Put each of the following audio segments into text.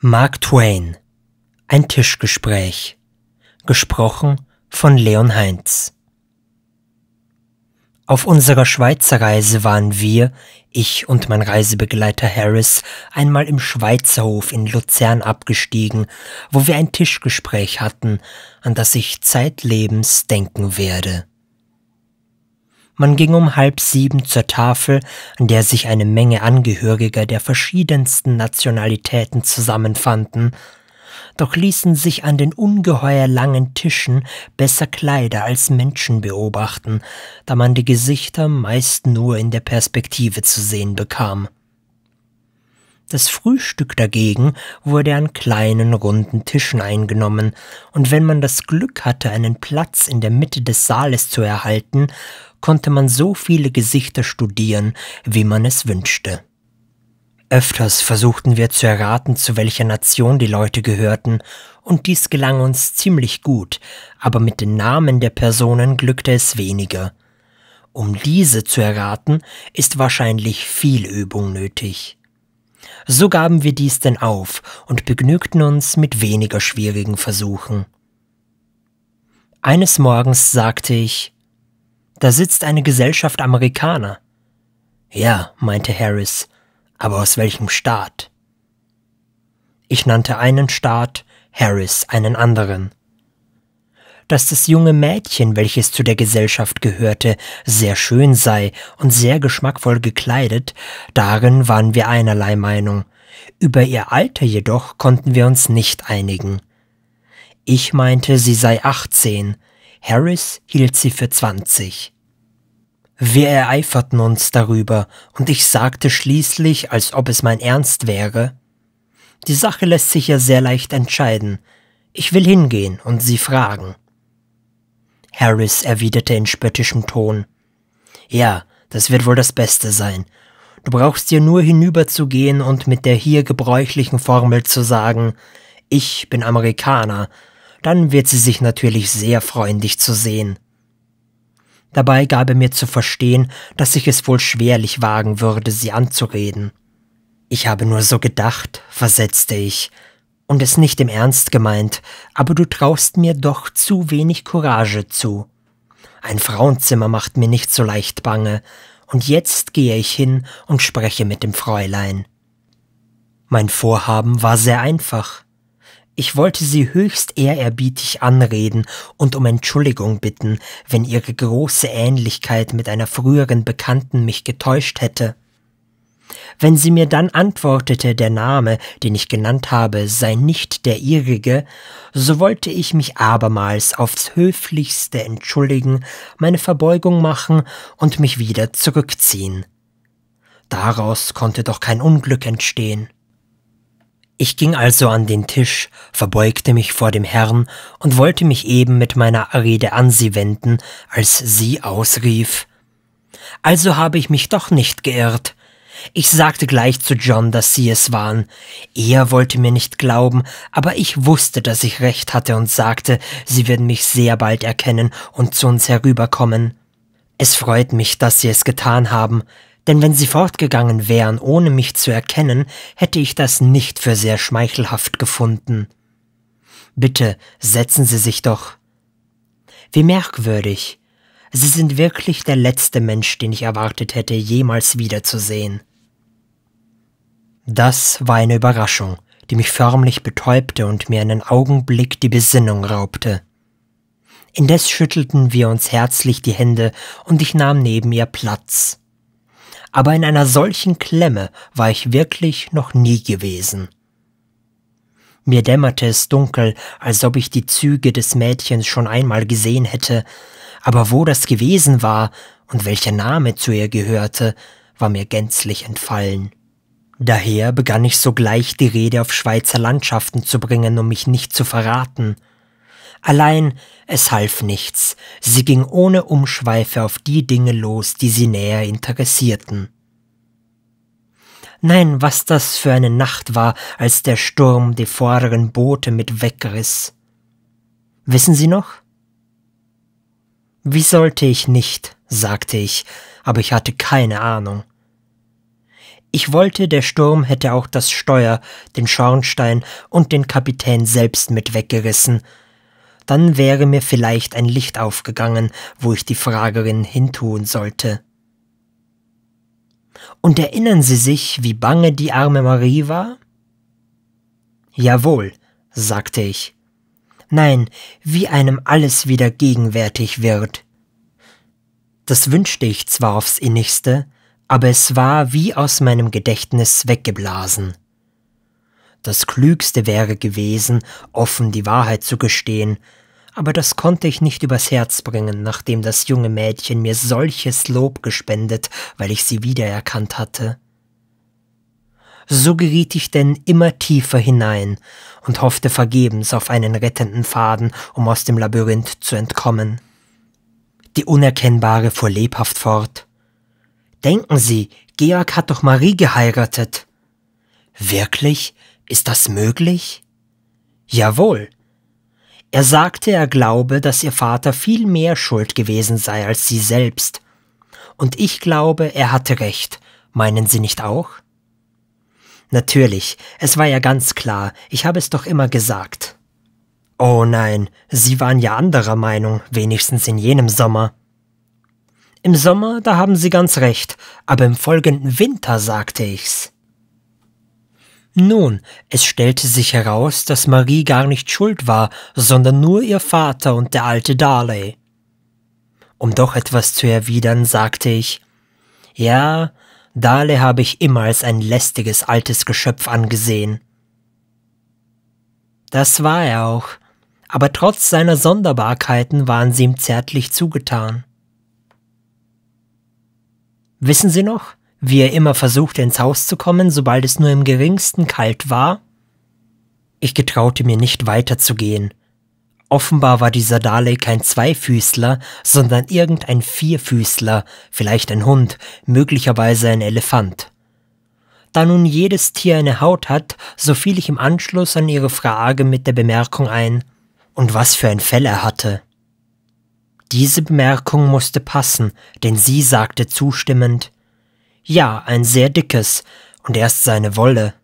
Mark Twain Ein Tischgespräch Gesprochen von Leon Heinz Auf unserer Schweizer Reise waren wir, ich und mein Reisebegleiter Harris, einmal im Schweizerhof in Luzern abgestiegen, wo wir ein Tischgespräch hatten, an das ich zeitlebens denken werde. Man ging um halb sieben zur Tafel, an der sich eine Menge Angehöriger der verschiedensten Nationalitäten zusammenfanden, doch ließen sich an den ungeheuer langen Tischen besser Kleider als Menschen beobachten, da man die Gesichter meist nur in der Perspektive zu sehen bekam. Das Frühstück dagegen wurde an kleinen runden Tischen eingenommen, und wenn man das Glück hatte, einen Platz in der Mitte des Saales zu erhalten, konnte man so viele Gesichter studieren, wie man es wünschte. Öfters versuchten wir zu erraten, zu welcher Nation die Leute gehörten, und dies gelang uns ziemlich gut, aber mit den Namen der Personen glückte es weniger. Um diese zu erraten, ist wahrscheinlich viel Übung nötig. So gaben wir dies denn auf und begnügten uns mit weniger schwierigen Versuchen. Eines Morgens sagte ich, da sitzt eine Gesellschaft Amerikaner. Ja, meinte Harris, aber aus welchem Staat? Ich nannte einen Staat, Harris einen anderen dass das junge Mädchen, welches zu der Gesellschaft gehörte, sehr schön sei und sehr geschmackvoll gekleidet, darin waren wir einerlei Meinung. Über ihr Alter jedoch konnten wir uns nicht einigen. Ich meinte, sie sei 18, Harris hielt sie für 20. Wir ereiferten uns darüber, und ich sagte schließlich, als ob es mein Ernst wäre, die Sache lässt sich ja sehr leicht entscheiden. Ich will hingehen und sie fragen. Harris erwiderte in spöttischem Ton. Ja, das wird wohl das Beste sein. Du brauchst dir nur hinüberzugehen und mit der hier gebräuchlichen Formel zu sagen, ich bin Amerikaner, dann wird sie sich natürlich sehr freuen, dich zu sehen. Dabei gab er mir zu verstehen, dass ich es wohl schwerlich wagen würde, sie anzureden. Ich habe nur so gedacht, versetzte ich, und es nicht im Ernst gemeint, aber du traust mir doch zu wenig Courage zu. Ein Frauenzimmer macht mir nicht so leicht bange, und jetzt gehe ich hin und spreche mit dem Fräulein. Mein Vorhaben war sehr einfach. Ich wollte sie höchst ehrerbietig anreden und um Entschuldigung bitten, wenn ihre große Ähnlichkeit mit einer früheren Bekannten mich getäuscht hätte. Wenn sie mir dann antwortete, der Name, den ich genannt habe, sei nicht der ihrige, so wollte ich mich abermals aufs höflichste entschuldigen, meine Verbeugung machen und mich wieder zurückziehen. Daraus konnte doch kein Unglück entstehen. Ich ging also an den Tisch, verbeugte mich vor dem Herrn und wollte mich eben mit meiner Rede an sie wenden, als sie ausrief. Also habe ich mich doch nicht geirrt. Ich sagte gleich zu John, dass sie es waren. Er wollte mir nicht glauben, aber ich wusste, dass ich recht hatte und sagte, sie werden mich sehr bald erkennen und zu uns herüberkommen. Es freut mich, dass sie es getan haben, denn wenn sie fortgegangen wären, ohne mich zu erkennen, hätte ich das nicht für sehr schmeichelhaft gefunden. Bitte setzen Sie sich doch. Wie merkwürdig. Sie sind wirklich der letzte Mensch, den ich erwartet hätte, jemals wiederzusehen. Das war eine Überraschung, die mich förmlich betäubte und mir einen Augenblick die Besinnung raubte. Indes schüttelten wir uns herzlich die Hände und ich nahm neben ihr Platz. Aber in einer solchen Klemme war ich wirklich noch nie gewesen. Mir dämmerte es dunkel, als ob ich die Züge des Mädchens schon einmal gesehen hätte, aber wo das gewesen war und welcher Name zu ihr gehörte, war mir gänzlich entfallen. Daher begann ich sogleich die Rede auf Schweizer Landschaften zu bringen, um mich nicht zu verraten. Allein es half nichts, sie ging ohne Umschweife auf die Dinge los, die sie näher interessierten. Nein, was das für eine Nacht war, als der Sturm die vorderen Boote mit wegriss. Wissen Sie noch? Wie sollte ich nicht, sagte ich, aber ich hatte keine Ahnung. Ich wollte, der Sturm hätte auch das Steuer, den Schornstein und den Kapitän selbst mit weggerissen. Dann wäre mir vielleicht ein Licht aufgegangen, wo ich die Fragerin hintun sollte. Und erinnern Sie sich, wie bange die arme Marie war? Jawohl, sagte ich nein, wie einem alles wieder gegenwärtig wird. Das wünschte ich zwar aufs innigste, aber es war wie aus meinem Gedächtnis weggeblasen. Das Klügste wäre gewesen, offen die Wahrheit zu gestehen, aber das konnte ich nicht übers Herz bringen, nachdem das junge Mädchen mir solches Lob gespendet, weil ich sie wiedererkannt hatte so geriet ich denn immer tiefer hinein und hoffte vergebens auf einen rettenden Faden, um aus dem Labyrinth zu entkommen. Die Unerkennbare fuhr lebhaft fort. Denken Sie, Georg hat doch Marie geheiratet. Wirklich? Ist das möglich? Jawohl. Er sagte, er glaube, dass ihr Vater viel mehr schuld gewesen sei als sie selbst. Und ich glaube, er hatte recht. Meinen Sie nicht auch? Natürlich, es war ja ganz klar, ich habe es doch immer gesagt. Oh nein, Sie waren ja anderer Meinung, wenigstens in jenem Sommer. Im Sommer, da haben Sie ganz recht, aber im folgenden Winter sagte ich's. Nun, es stellte sich heraus, dass Marie gar nicht schuld war, sondern nur ihr Vater und der alte Darley. Um doch etwas zu erwidern, sagte ich, ja, Dale habe ich immer als ein lästiges altes Geschöpf angesehen. Das war er auch, aber trotz seiner Sonderbarkeiten waren sie ihm zärtlich zugetan. Wissen Sie noch, wie er immer versuchte ins Haus zu kommen, sobald es nur im geringsten kalt war? Ich getraute mir nicht weiterzugehen, Offenbar war dieser Dale kein Zweifüßler, sondern irgendein Vierfüßler, vielleicht ein Hund, möglicherweise ein Elefant. Da nun jedes Tier eine Haut hat, so fiel ich im Anschluss an ihre Frage mit der Bemerkung ein, und was für ein Fell er hatte. Diese Bemerkung musste passen, denn sie sagte zustimmend, ja, ein sehr dickes, und erst seine Wolle.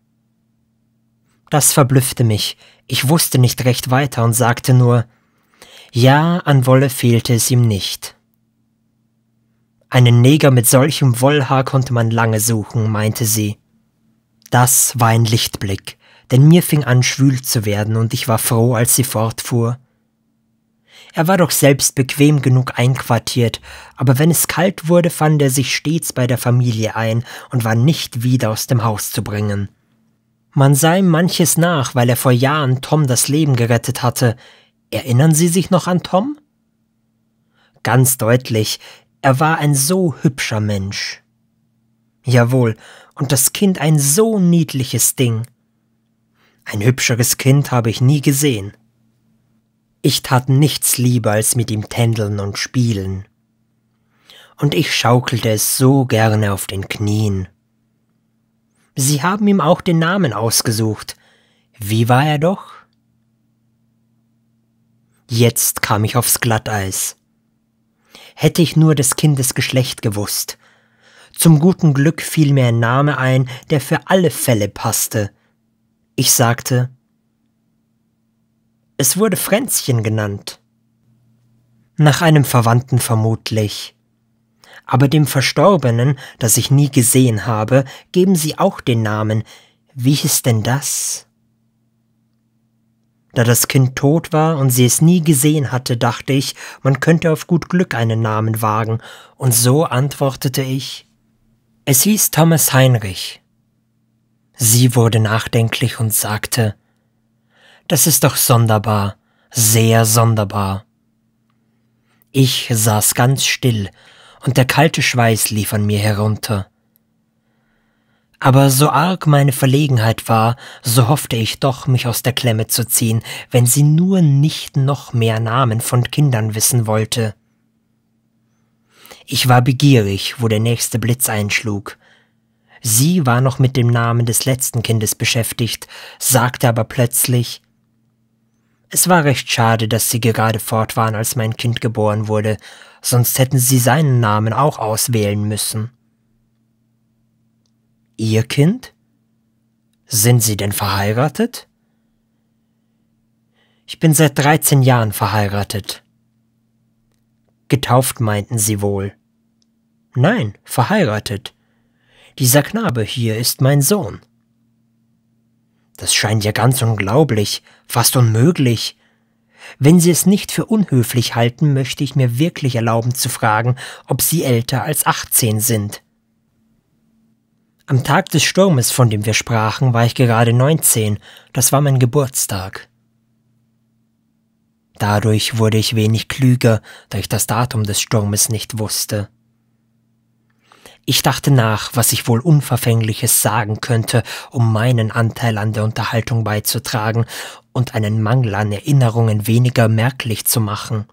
Das verblüffte mich. Ich wusste nicht recht weiter und sagte nur, ja, an Wolle fehlte es ihm nicht. Einen Neger mit solchem Wollhaar konnte man lange suchen, meinte sie. Das war ein Lichtblick, denn mir fing an schwül zu werden und ich war froh, als sie fortfuhr. Er war doch selbst bequem genug einquartiert, aber wenn es kalt wurde, fand er sich stets bei der Familie ein und war nicht wieder aus dem Haus zu bringen. Man sah ihm manches nach, weil er vor Jahren Tom das Leben gerettet hatte. Erinnern Sie sich noch an Tom? Ganz deutlich, er war ein so hübscher Mensch. Jawohl, und das Kind ein so niedliches Ding. Ein hübscheres Kind habe ich nie gesehen. Ich tat nichts lieber, als mit ihm tändeln und spielen. Und ich schaukelte es so gerne auf den Knien. Sie haben ihm auch den Namen ausgesucht. Wie war er doch? Jetzt kam ich aufs Glatteis. Hätte ich nur des Kindes Geschlecht gewusst. Zum guten Glück fiel mir ein Name ein, der für alle Fälle passte. Ich sagte, es wurde Fränzchen genannt. Nach einem Verwandten vermutlich aber dem Verstorbenen, das ich nie gesehen habe, geben sie auch den Namen. Wie ist denn das? Da das Kind tot war und sie es nie gesehen hatte, dachte ich, man könnte auf gut Glück einen Namen wagen, und so antwortete ich Es hieß Thomas Heinrich. Sie wurde nachdenklich und sagte Das ist doch sonderbar, sehr sonderbar. Ich saß ganz still, und der kalte Schweiß lief an mir herunter. Aber so arg meine Verlegenheit war, so hoffte ich doch, mich aus der Klemme zu ziehen, wenn sie nur nicht noch mehr Namen von Kindern wissen wollte. Ich war begierig, wo der nächste Blitz einschlug. Sie war noch mit dem Namen des letzten Kindes beschäftigt, sagte aber plötzlich Es war recht schade, dass Sie gerade fort waren, als mein Kind geboren wurde, sonst hätten sie seinen Namen auch auswählen müssen. Ihr Kind? Sind Sie denn verheiratet? Ich bin seit 13 Jahren verheiratet. Getauft meinten Sie wohl. Nein, verheiratet. Dieser Knabe hier ist mein Sohn. Das scheint ja ganz unglaublich, fast unmöglich, wenn Sie es nicht für unhöflich halten, möchte ich mir wirklich erlauben zu fragen, ob Sie älter als 18 sind. Am Tag des Sturmes, von dem wir sprachen, war ich gerade 19. Das war mein Geburtstag. Dadurch wurde ich wenig klüger, da ich das Datum des Sturmes nicht wusste. Ich dachte nach, was ich wohl Unverfängliches sagen könnte, um meinen Anteil an der Unterhaltung beizutragen und einen Mangel an Erinnerungen weniger merklich zu machen.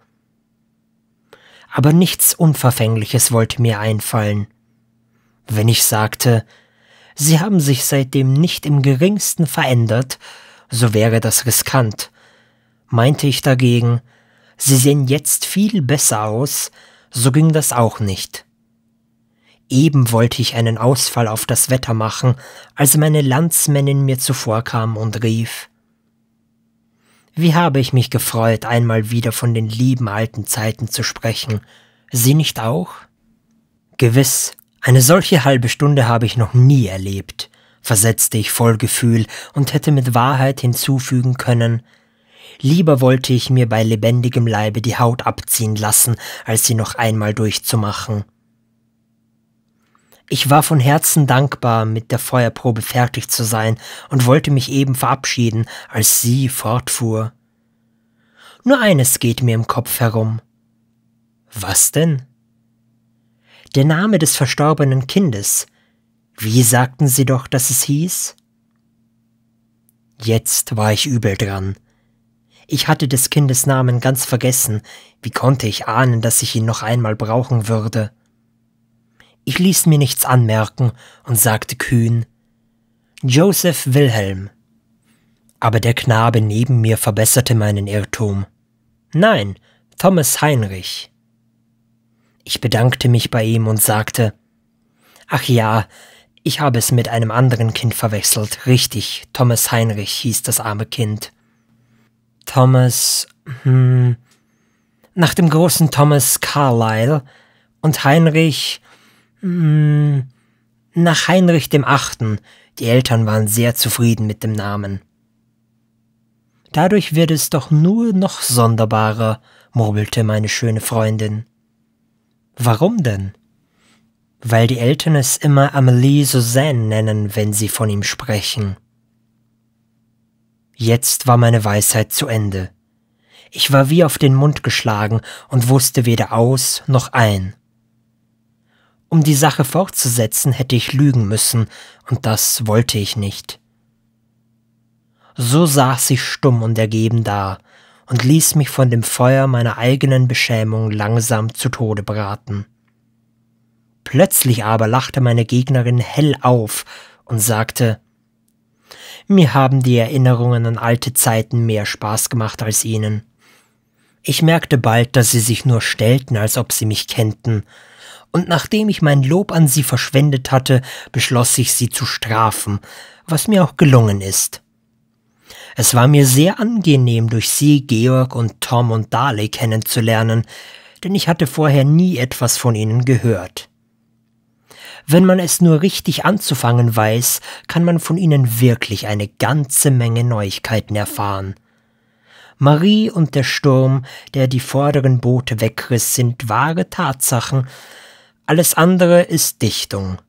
Aber nichts Unverfängliches wollte mir einfallen. Wenn ich sagte, Sie haben sich seitdem nicht im geringsten verändert, so wäre das riskant. Meinte ich dagegen, Sie sehen jetzt viel besser aus, so ging das auch nicht. Eben wollte ich einen Ausfall auf das Wetter machen, als meine Landsmännin mir zuvorkam und rief Wie habe ich mich gefreut, einmal wieder von den lieben alten Zeiten zu sprechen. Sie nicht auch? Gewiss, eine solche halbe Stunde habe ich noch nie erlebt, versetzte ich voll Gefühl und hätte mit Wahrheit hinzufügen können, Lieber wollte ich mir bei lebendigem Leibe die Haut abziehen lassen, als sie noch einmal durchzumachen. Ich war von Herzen dankbar, mit der Feuerprobe fertig zu sein und wollte mich eben verabschieden, als sie fortfuhr. Nur eines geht mir im Kopf herum. Was denn? Der Name des verstorbenen Kindes. Wie sagten Sie doch, dass es hieß? Jetzt war ich übel dran. Ich hatte des Kindes Namen ganz vergessen. Wie konnte ich ahnen, dass ich ihn noch einmal brauchen würde? Ich ließ mir nichts anmerken und sagte kühn Joseph Wilhelm. Aber der Knabe neben mir verbesserte meinen Irrtum. Nein, Thomas Heinrich. Ich bedankte mich bei ihm und sagte Ach ja, ich habe es mit einem anderen Kind verwechselt. Richtig, Thomas Heinrich hieß das arme Kind. Thomas, hm, nach dem großen Thomas Carlyle und Heinrich, Mm, nach Heinrich dem Achten. Die Eltern waren sehr zufrieden mit dem Namen. Dadurch wird es doch nur noch sonderbarer, murmelte meine schöne Freundin. Warum denn? Weil die Eltern es immer Amelie Suzanne nennen, wenn sie von ihm sprechen. Jetzt war meine Weisheit zu Ende. Ich war wie auf den Mund geschlagen und wusste weder aus noch ein. Um die Sache fortzusetzen, hätte ich lügen müssen, und das wollte ich nicht. So saß ich stumm und ergeben da und ließ mich von dem Feuer meiner eigenen Beschämung langsam zu Tode braten. Plötzlich aber lachte meine Gegnerin hell auf und sagte, mir haben die Erinnerungen an alte Zeiten mehr Spaß gemacht als ihnen. Ich merkte bald, dass sie sich nur stellten, als ob sie mich kennten, und nachdem ich mein Lob an sie verschwendet hatte, beschloss ich, sie zu strafen, was mir auch gelungen ist. Es war mir sehr angenehm, durch sie Georg und Tom und Darley kennenzulernen, denn ich hatte vorher nie etwas von ihnen gehört. Wenn man es nur richtig anzufangen weiß, kann man von ihnen wirklich eine ganze Menge Neuigkeiten erfahren. Marie und der Sturm, der die vorderen Boote wegriss, sind wahre Tatsachen, alles andere ist Dichtung.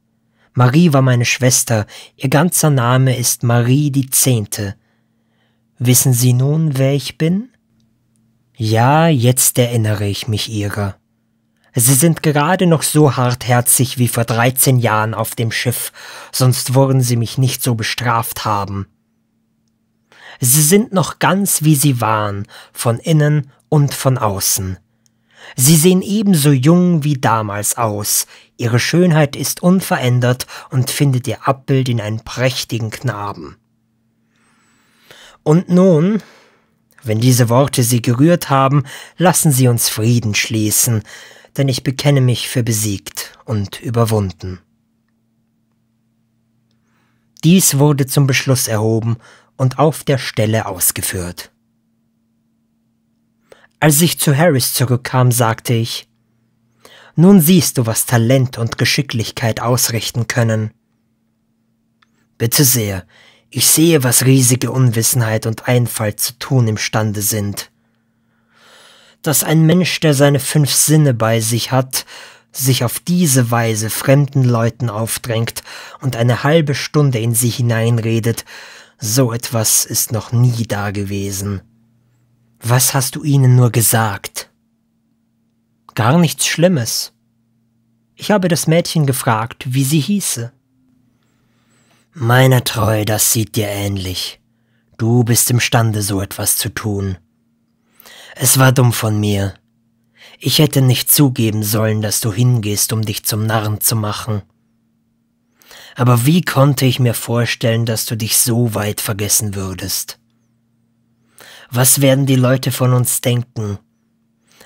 Marie war meine Schwester, ihr ganzer Name ist Marie die Zehnte. Wissen Sie nun, wer ich bin? Ja, jetzt erinnere ich mich ihrer. Sie sind gerade noch so hartherzig wie vor dreizehn Jahren auf dem Schiff, sonst würden sie mich nicht so bestraft haben. Sie sind noch ganz wie sie waren, von innen und von außen. Sie sehen ebenso jung wie damals aus, ihre Schönheit ist unverändert und findet ihr Abbild in einem prächtigen Knaben. Und nun, wenn diese Worte Sie gerührt haben, lassen Sie uns Frieden schließen, denn ich bekenne mich für besiegt und überwunden. Dies wurde zum Beschluss erhoben und auf der Stelle ausgeführt. Als ich zu Harris zurückkam, sagte ich, nun siehst du, was Talent und Geschicklichkeit ausrichten können. Bitte sehr, ich sehe, was riesige Unwissenheit und Einfalt zu tun imstande sind. Dass ein Mensch, der seine fünf Sinne bei sich hat, sich auf diese Weise fremden Leuten aufdrängt und eine halbe Stunde in sie hineinredet, so etwas ist noch nie dagewesen. Was hast du ihnen nur gesagt? Gar nichts Schlimmes. Ich habe das Mädchen gefragt, wie sie hieße. Meiner treu, das sieht dir ähnlich. Du bist imstande, so etwas zu tun. Es war dumm von mir. Ich hätte nicht zugeben sollen, dass du hingehst, um dich zum Narren zu machen. Aber wie konnte ich mir vorstellen, dass du dich so weit vergessen würdest? was werden die Leute von uns denken?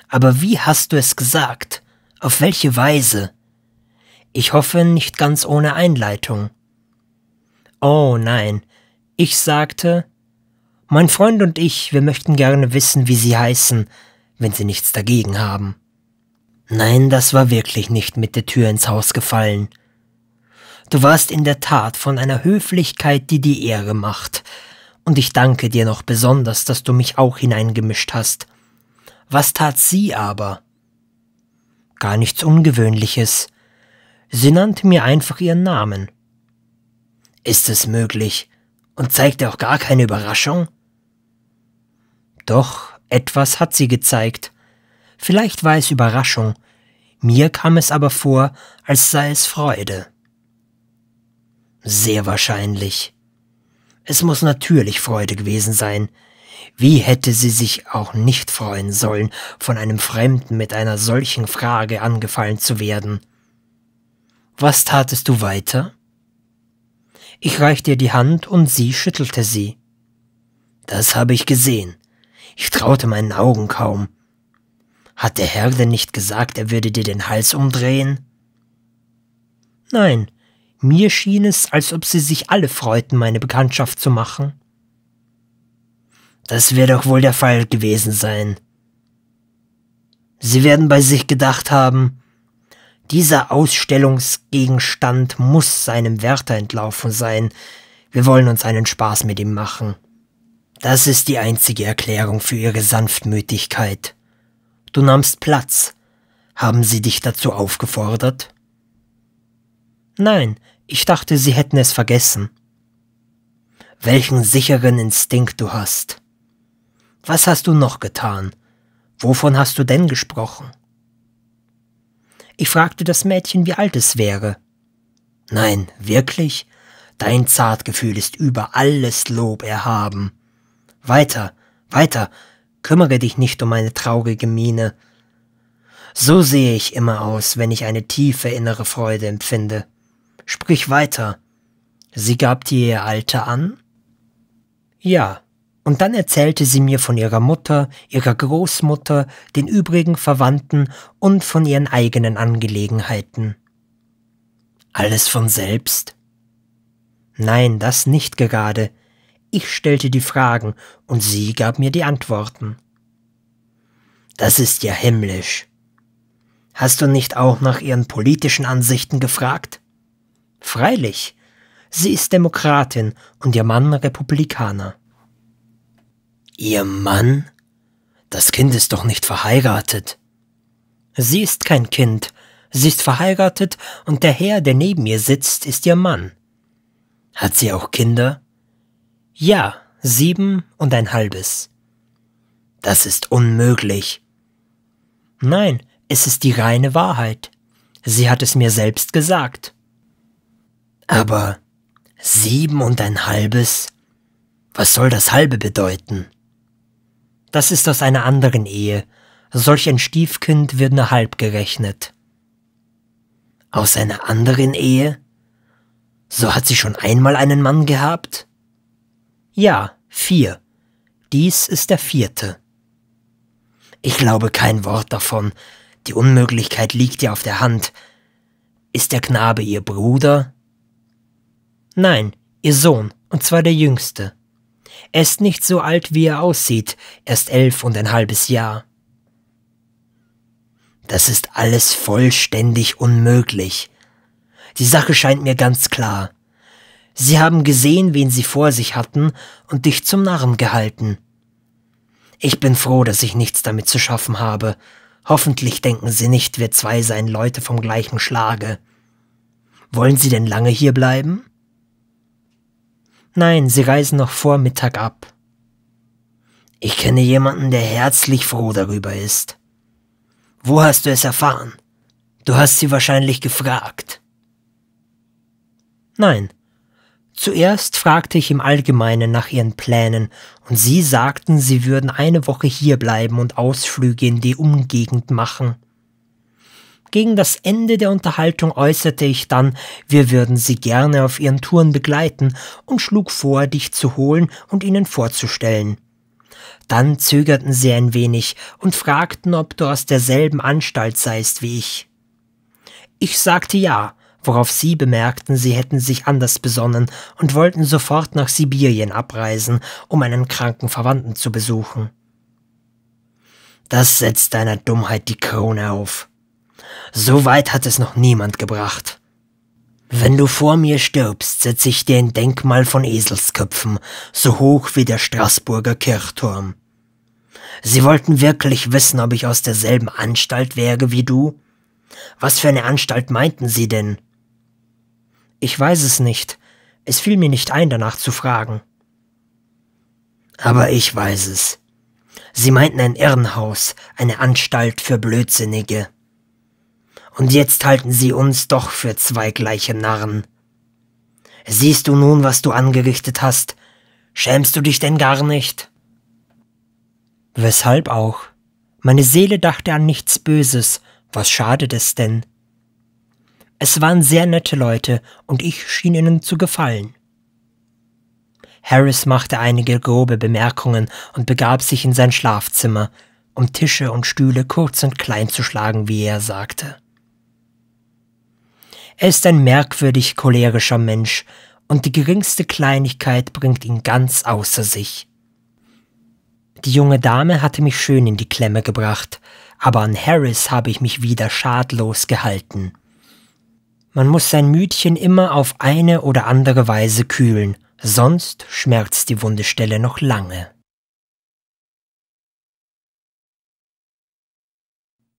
Aber wie hast du es gesagt? Auf welche Weise? Ich hoffe nicht ganz ohne Einleitung. Oh nein, ich sagte, mein Freund und ich, wir möchten gerne wissen, wie Sie heißen, wenn Sie nichts dagegen haben. Nein, das war wirklich nicht mit der Tür ins Haus gefallen. Du warst in der Tat von einer Höflichkeit, die die Ehre macht, und ich danke dir noch besonders, dass du mich auch hineingemischt hast. Was tat sie aber? Gar nichts Ungewöhnliches. Sie nannte mir einfach ihren Namen. Ist es möglich? Und zeigte auch gar keine Überraschung? Doch, etwas hat sie gezeigt. Vielleicht war es Überraschung, mir kam es aber vor, als sei es Freude. Sehr wahrscheinlich. Es muss natürlich Freude gewesen sein. Wie hätte sie sich auch nicht freuen sollen, von einem Fremden mit einer solchen Frage angefallen zu werden. Was tatest du weiter? Ich reichte ihr die Hand und sie schüttelte sie. Das habe ich gesehen. Ich traute meinen Augen kaum. Hat der Herr denn nicht gesagt, er würde dir den Hals umdrehen? Nein, mir schien es, als ob sie sich alle freuten, meine Bekanntschaft zu machen. Das wird doch wohl der Fall gewesen sein. Sie werden bei sich gedacht haben, dieser Ausstellungsgegenstand muss seinem Wärter entlaufen sein. Wir wollen uns einen Spaß mit ihm machen. Das ist die einzige Erklärung für ihre Sanftmütigkeit. Du nahmst Platz. Haben sie dich dazu aufgefordert? Nein, ich dachte, Sie hätten es vergessen. Welchen sicheren Instinkt du hast. Was hast du noch getan? Wovon hast du denn gesprochen? Ich fragte das Mädchen, wie alt es wäre. Nein, wirklich? Dein Zartgefühl ist über alles Lob erhaben. Weiter, weiter, kümmere dich nicht um meine traurige Miene. So sehe ich immer aus, wenn ich eine tiefe innere Freude empfinde sprich weiter. Sie gab dir ihr Alter an? Ja. Und dann erzählte sie mir von ihrer Mutter, ihrer Großmutter, den übrigen Verwandten und von ihren eigenen Angelegenheiten. Alles von selbst? Nein, das nicht gerade. Ich stellte die Fragen und sie gab mir die Antworten. Das ist ja himmlisch. Hast du nicht auch nach ihren politischen Ansichten gefragt? Freilich. Sie ist Demokratin und ihr Mann Republikaner. Ihr Mann? Das Kind ist doch nicht verheiratet. Sie ist kein Kind. Sie ist verheiratet und der Herr, der neben ihr sitzt, ist ihr Mann. Hat sie auch Kinder? Ja, sieben und ein halbes. Das ist unmöglich. Nein, es ist die reine Wahrheit. Sie hat es mir selbst gesagt. Aber sieben und ein halbes? Was soll das halbe bedeuten? Das ist aus einer anderen Ehe. Solch ein Stiefkind wird nur halb gerechnet. Aus einer anderen Ehe? So hat sie schon einmal einen Mann gehabt? Ja, vier. Dies ist der vierte. Ich glaube kein Wort davon. Die Unmöglichkeit liegt ja auf der Hand. Ist der Knabe ihr Bruder? Nein, ihr Sohn, und zwar der jüngste. Er ist nicht so alt, wie er aussieht, erst elf und ein halbes Jahr. Das ist alles vollständig unmöglich. Die Sache scheint mir ganz klar. Sie haben gesehen, wen sie vor sich hatten und dich zum Narren gehalten. Ich bin froh, dass ich nichts damit zu schaffen habe. Hoffentlich denken Sie nicht, wir zwei seien Leute vom gleichen Schlage. Wollen Sie denn lange hier bleiben? Nein, sie reisen noch vor Mittag ab. Ich kenne jemanden, der herzlich froh darüber ist. Wo hast du es erfahren? Du hast sie wahrscheinlich gefragt. Nein. Zuerst fragte ich im Allgemeinen nach ihren Plänen, und sie sagten, sie würden eine Woche hier bleiben und Ausflüge in die Umgegend machen. Gegen das Ende der Unterhaltung äußerte ich dann, wir würden sie gerne auf ihren Touren begleiten und schlug vor, dich zu holen und ihnen vorzustellen. Dann zögerten sie ein wenig und fragten, ob du aus derselben Anstalt seist wie ich. Ich sagte ja, worauf sie bemerkten, sie hätten sich anders besonnen und wollten sofort nach Sibirien abreisen, um einen kranken Verwandten zu besuchen. Das setzt deiner Dummheit die Krone auf, so weit hat es noch niemand gebracht. Wenn du vor mir stirbst, setze ich dir ein Denkmal von Eselsköpfen, so hoch wie der Straßburger Kirchturm. Sie wollten wirklich wissen, ob ich aus derselben Anstalt wäre wie du? Was für eine Anstalt meinten sie denn? Ich weiß es nicht. Es fiel mir nicht ein, danach zu fragen. Aber ich weiß es. Sie meinten ein Irrenhaus, eine Anstalt für Blödsinnige und jetzt halten sie uns doch für zwei gleiche Narren. Siehst du nun, was du angerichtet hast? Schämst du dich denn gar nicht? Weshalb auch? Meine Seele dachte an nichts Böses, was schadet es denn? Es waren sehr nette Leute, und ich schien ihnen zu gefallen. Harris machte einige grobe Bemerkungen und begab sich in sein Schlafzimmer, um Tische und Stühle kurz und klein zu schlagen, wie er sagte. Er ist ein merkwürdig cholerischer Mensch, und die geringste Kleinigkeit bringt ihn ganz außer sich. Die junge Dame hatte mich schön in die Klemme gebracht, aber an Harris habe ich mich wieder schadlos gehalten. Man muss sein Mütchen immer auf eine oder andere Weise kühlen, sonst schmerzt die Wundestelle noch lange.